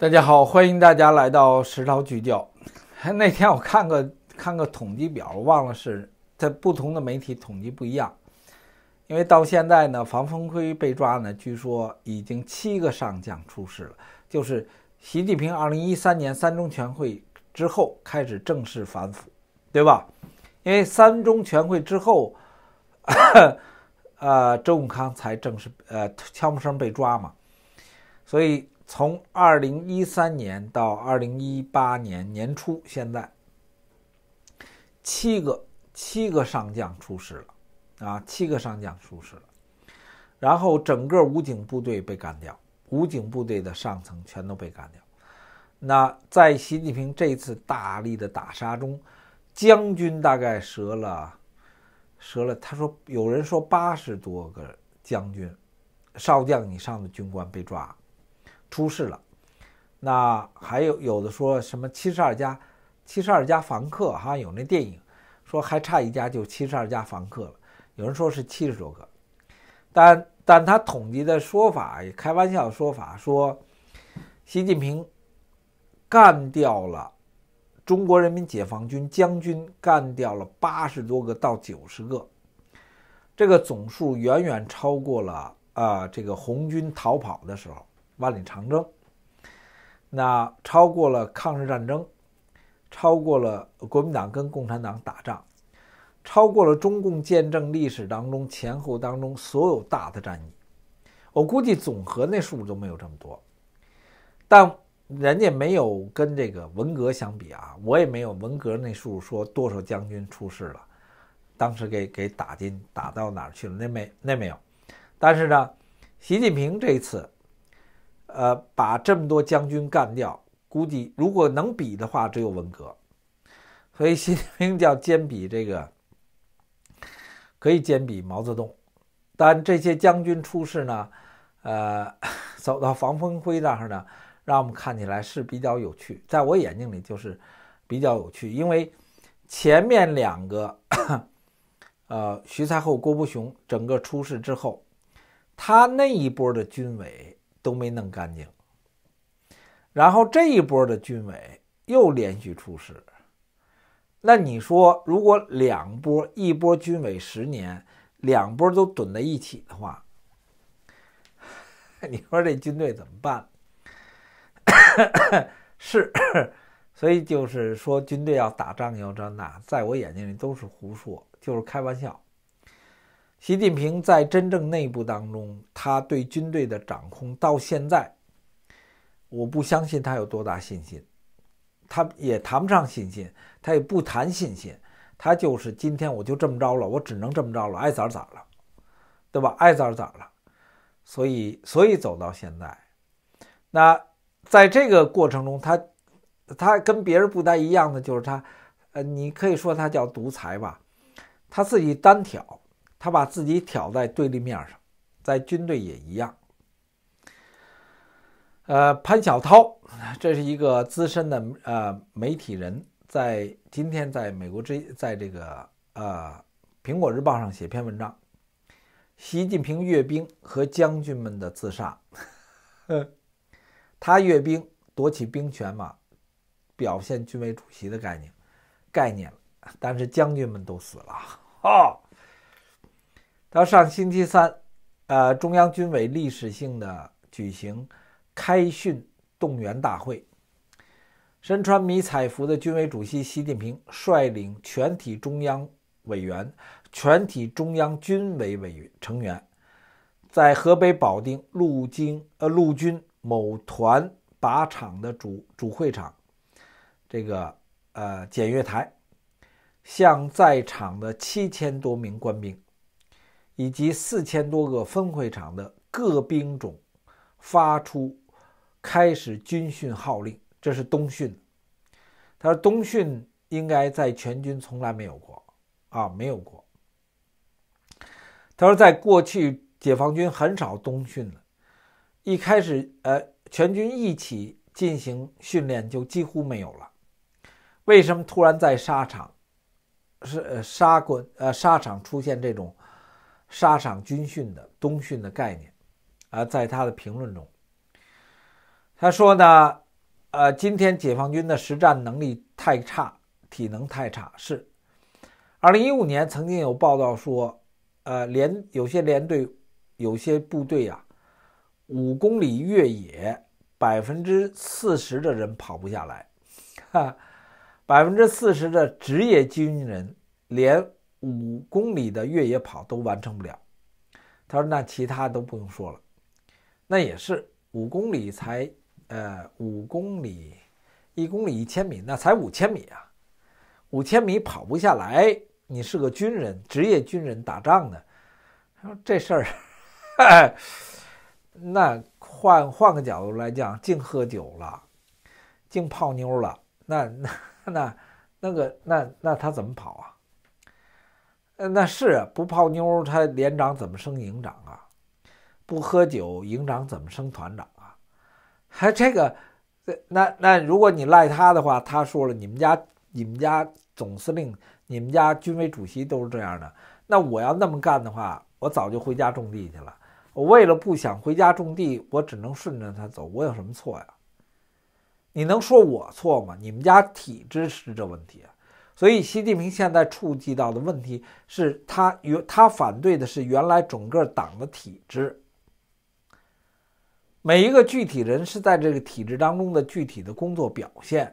大家好，欢迎大家来到《石涛聚焦》。那天我看个看个统计表，我忘了是在不同的媒体统计不一样。因为到现在呢，防风盔被抓呢，据说已经七个上将出事了。就是习近平二零一三年三中全会之后开始正式反腐，对吧？因为三中全会之后，呃，周永康才正式呃，悄无声被抓嘛，所以。从二零一三年到二零一八年年初，现在七个七个上将出事了，啊，七个上将出事了，然后整个武警部队被干掉，武警部队的上层全都被干掉。那在习近平这次大力的打杀中，将军大概折了，折了。他说，有人说八十多个将军、少将以上的军官被抓。出事了，那还有有的说什么七十二家，七十二家房客哈，有那电影说还差一家就七十二家房客了。有人说是七十多个，但但他统计的说法，开玩笑的说法，说习近平干掉了中国人民解放军将军，干掉了八十多个到九十个，这个总数远远超过了啊，这个红军逃跑的时候。万里长征，那超过了抗日战争，超过了国民党跟共产党打仗，超过了中共见证历史当中前后当中所有大的战役。我估计总和那数都没有这么多，但人家没有跟这个文革相比啊，我也没有文革那数说多少将军出事了，当时给给打进打到哪儿去了，那没那没有。但是呢，习近平这一次。呃，把这么多将军干掉，估计如果能比的话，只有文革。所以习近平叫兼比这个，可以兼比毛泽东，但这些将军出事呢，呃，走到防风灰那儿呢，让我们看起来是比较有趣，在我眼睛里就是比较有趣，因为前面两个，呃，徐才厚、郭伯雄整个出事之后，他那一波的军委。都没弄干净，然后这一波的军委又连续出事，那你说如果两波一波军委十年，两波都怼在一起的话，你说这军队怎么办？是，所以就是说军队要打仗要这那，在我眼睛里都是胡说，就是开玩笑。习近平在真正内部当中，他对军队的掌控到现在，我不相信他有多大信心，他也谈不上信心，他也不谈信心，他就是今天我就这么着了，我只能这么着了，爱咋咋了，对吧？爱咋咋了，所以所以走到现在，那在这个过程中，他他跟别人不太一样的就是他，呃，你可以说他叫独裁吧，他自己单挑。他把自己挑在对立面上，在军队也一样。呃，潘晓涛，这是一个资深的呃媒体人，在今天在美国之在这个呃苹果日报上写篇文章：习近平阅兵和将军们的自杀。他阅兵夺取兵权嘛，表现军委主席的概念概念但是将军们都死了啊。到上星期三，呃，中央军委历史性的举行开训动员大会。身穿迷彩服的军委主席习近平率领全体中央委员、全体中央军委委成员，在河北保定陆军呃陆军某团靶场的主主会场，这个呃检阅台，向在场的七千多名官兵。以及四千多个分会场的各兵种发出开始军训号令，这是冬训。他说：“冬训应该在全军从来没有过啊，没有过。”他说：“在过去，解放军很少冬训了。一开始，呃，全军一起进行训练就几乎没有了。为什么突然在沙场是沙滚呃沙场出现这种？”沙场军训的冬训的概念，啊，在他的评论中，他说呢，呃，今天解放军的实战能力太差，体能太差。是，二零一五年曾经有报道说，呃，连有些连队，有些部队呀，五公里越野，百分之四十的人跑不下来，哈，百分之四十的职业军人连。五公里的越野跑都完成不了，他说：“那其他都不用说了，那也是五公里才……呃，五公里，一公里一千米，那才五千米啊，五千米跑不下来。你是个军人，职业军人，打仗的。他说这事儿，那换换个角度来讲，净喝酒了，净泡妞了，那那那那个那那他怎么跑啊？”那是不泡妞，他连长怎么升营长啊？不喝酒，营长怎么升团长啊？还这个，那那如果你赖他的话，他说了，你们家、你们家总司令、你们家军委主席都是这样的。那我要那么干的话，我早就回家种地去了。我为了不想回家种地，我只能顺着他走。我有什么错呀？你能说我错吗？你们家体制是这问题。所以，习近平现在触及到的问题是他原他反对的是原来整个党的体制。每一个具体人是在这个体制当中的具体的工作表现。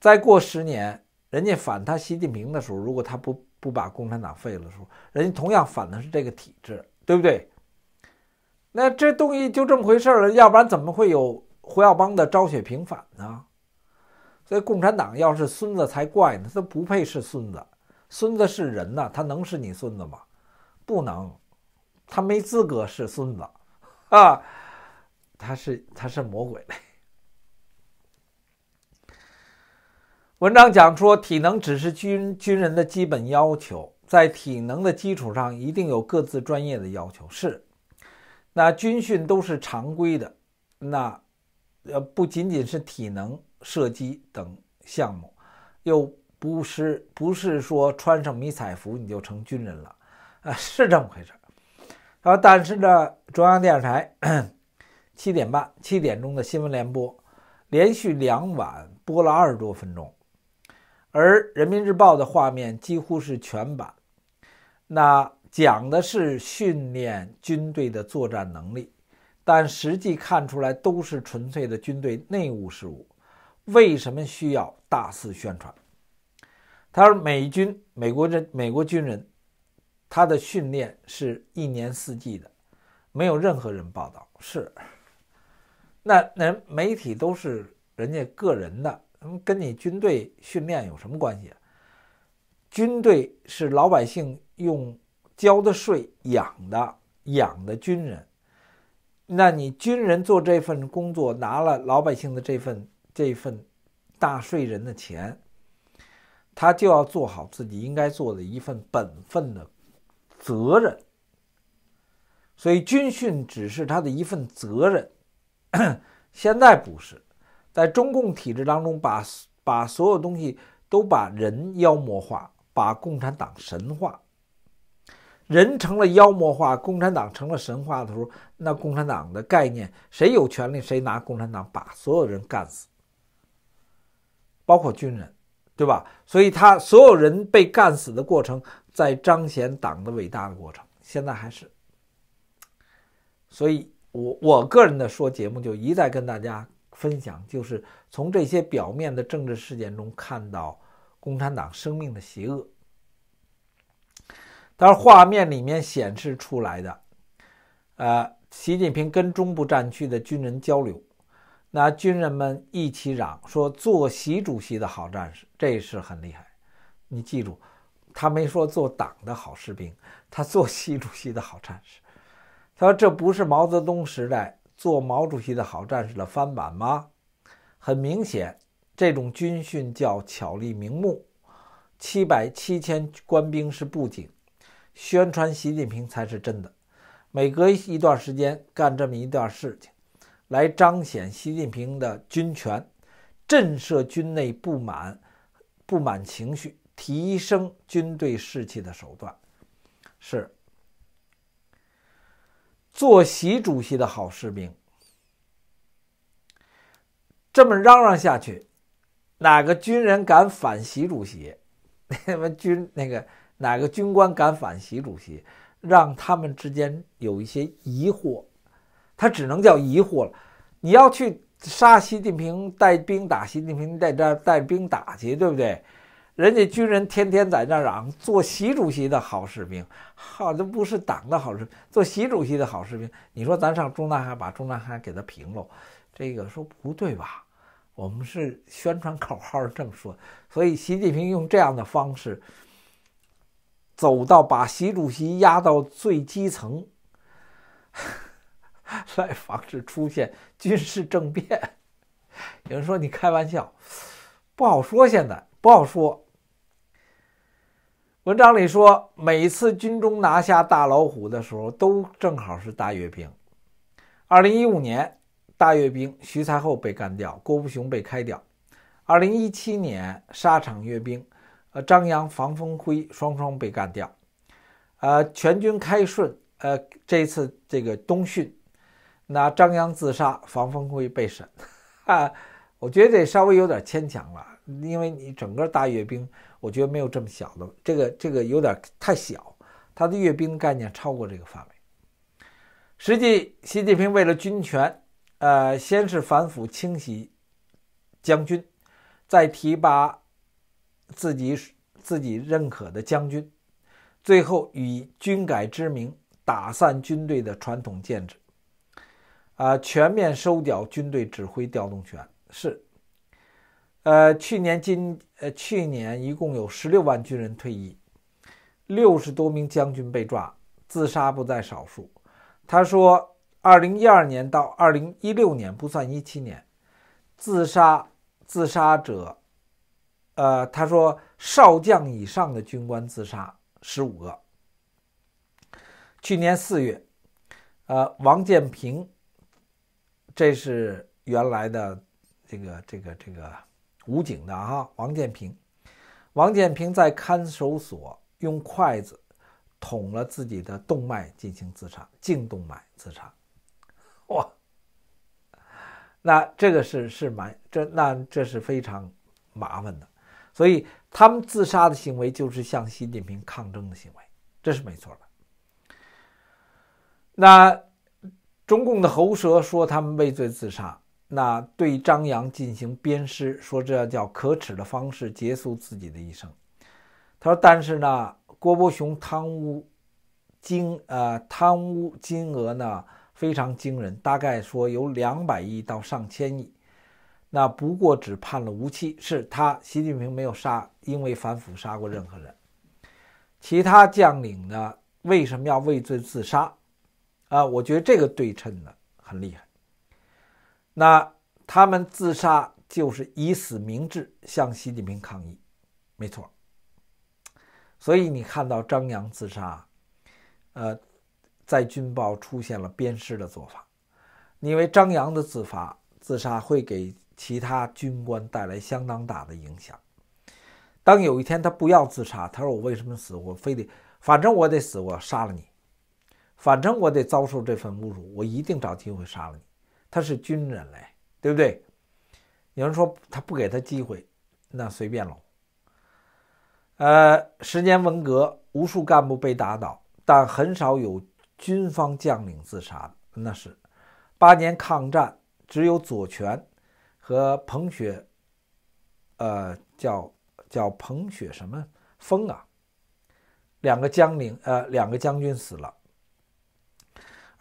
再过十年，人家反他习近平的时候，如果他不不把共产党废了的时候，人家同样反的是这个体制，对不对？那这东西就这么回事了，要不然怎么会有胡耀邦的昭雪平反呢？所以共产党要是孙子才怪呢，他不配是孙子。孙子是人呐，他能是你孙子吗？不能，他没资格是孙子，啊，他是他是魔鬼。文章讲说，体能只是军军人的基本要求，在体能的基础上，一定有各自专业的要求。是，那军训都是常规的，那呃不仅仅是体能。射击等项目，又不是不是说穿上迷彩服你就成军人了，啊，是这么回事。啊，但是呢，中央电视台七点半七点钟的新闻联播，连续两晚播了二十多分钟，而人民日报的画面几乎是全版，那讲的是训练军队的作战能力，但实际看出来都是纯粹的军队内务事务。为什么需要大肆宣传？他说：“美军、美国这美国军人，他的训练是一年四季的，没有任何人报道是。那人媒体都是人家个人的，跟你军队训练有什么关系？军队是老百姓用交的税养的，养的军人。那你军人做这份工作，拿了老百姓的这份。”这份纳税人的钱，他就要做好自己应该做的一份本分的责任。所以军训只是他的一份责任。现在不是在中共体制当中，把把所有东西都把人妖魔化，把共产党神化。人成了妖魔化，共产党成了神话的时候，那共产党的概念，谁有权利谁拿共产党把所有人干死。包括军人，对吧？所以他所有人被干死的过程，在彰显党的伟大的过程。现在还是，所以我我个人的说节目就一再跟大家分享，就是从这些表面的政治事件中看到共产党生命的邪恶。但是画面里面显示出来的，呃，习近平跟中部战区的军人交流。那军人们一起嚷说：“做习主席的好战士，这是很厉害。”你记住，他没说做党的好士兵，他做习主席的好战士。他说：“这不是毛泽东时代做毛主席的好战士的翻版吗？”很明显，这种军训叫巧立名目。七百七千官兵是布景，宣传习近平才是真的。每隔一段时间干这么一段事情。来彰显习近平的军权，震慑军内不满不满情绪，提升军队士气的手段，是做习主席的好士兵。这么嚷嚷下去，哪个军人敢反习主席？那么军那个哪个军官敢反习主席？让他们之间有一些疑惑。他只能叫疑惑了。你要去杀习近平，带兵打习近平，在这带兵打去，对不对？人家军人天天在那嚷，做习主席的好士兵，好的不是党的好兵，做习主席的好士兵。你说咱上中南海把中南海给他平喽，这个说不对吧？我们是宣传口号这么说，所以习近平用这样的方式走到把习主席压到最基层。来防止出现军事政变。有人说你开玩笑，不好说。现在不好说。文章里说，每次军中拿下大老虎的时候，都正好是大阅兵。二零一五年大阅兵，徐才厚被干掉，郭富雄被开掉。二零一七年沙场阅兵，呃，张扬、防风辉双双被干掉。呃，全军开顺，呃，这次这个冬训。那张扬自杀防风会被审，我觉得这稍微有点牵强了，因为你整个大阅兵，我觉得没有这么小的，这个这个有点太小，他的阅兵概念超过这个范围。实际，习近平为了军权，呃，先是反腐清洗将军，再提拔自己自己认可的将军，最后以军改之名打散军队的传统建制。啊！全面收缴军队指挥调动权是。呃，去年今呃去年一共有十六万军人退役，六十多名将军被抓，自杀不在少数。他说，二零一二年到二零一六年（不算一七年），自杀自杀者，呃，他说少将以上的军官自杀十五个。去年四月，呃，王建平。这是原来的这个这个这个武警的哈王建平，王建平在看守所用筷子捅了自己的动脉进行自杀，颈动脉自杀。哇，那这个是是蛮这那这是非常麻烦的，所以他们自杀的行为就是向习近平抗争的行为，这是没错的。那。中共的喉舌说他们畏罪自杀，那对张扬进行鞭尸，说这叫可耻的方式结束自己的一生。他说，但是呢，郭伯雄贪污金呃贪污金额呢非常惊人，大概说有两百亿到上千亿。那不过只判了无期，是他习近平没有杀，因为反腐杀过任何人。其他将领呢为什么要畏罪自杀？啊，我觉得这个对称呢很厉害。那他们自杀就是以死明志，向习近平抗议，没错。所以你看到张扬自杀，呃，在军报出现了鞭尸的做法，因为张扬的自发自杀会给其他军官带来相当大的影响。当有一天他不要自杀，他说我为什么死？我非得，反正我得死，我杀了你。反正我得遭受这份侮辱，我一定找机会杀了你。他是军人嘞，对不对？有人说他不给他机会，那随便喽。呃，十年文革，无数干部被打倒，但很少有军方将领自杀的。那是八年抗战，只有左权和彭雪，呃，叫叫彭雪什么峰啊？两个将领，呃，两个将军死了。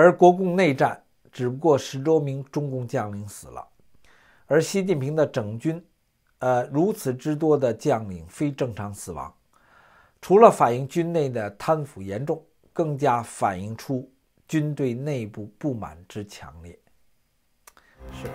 而国共内战只不过十多名中共将领死了，而习近平的整军，呃，如此之多的将领非正常死亡，除了反映军内的贪腐严重，更加反映出军队内部不满之强烈。是。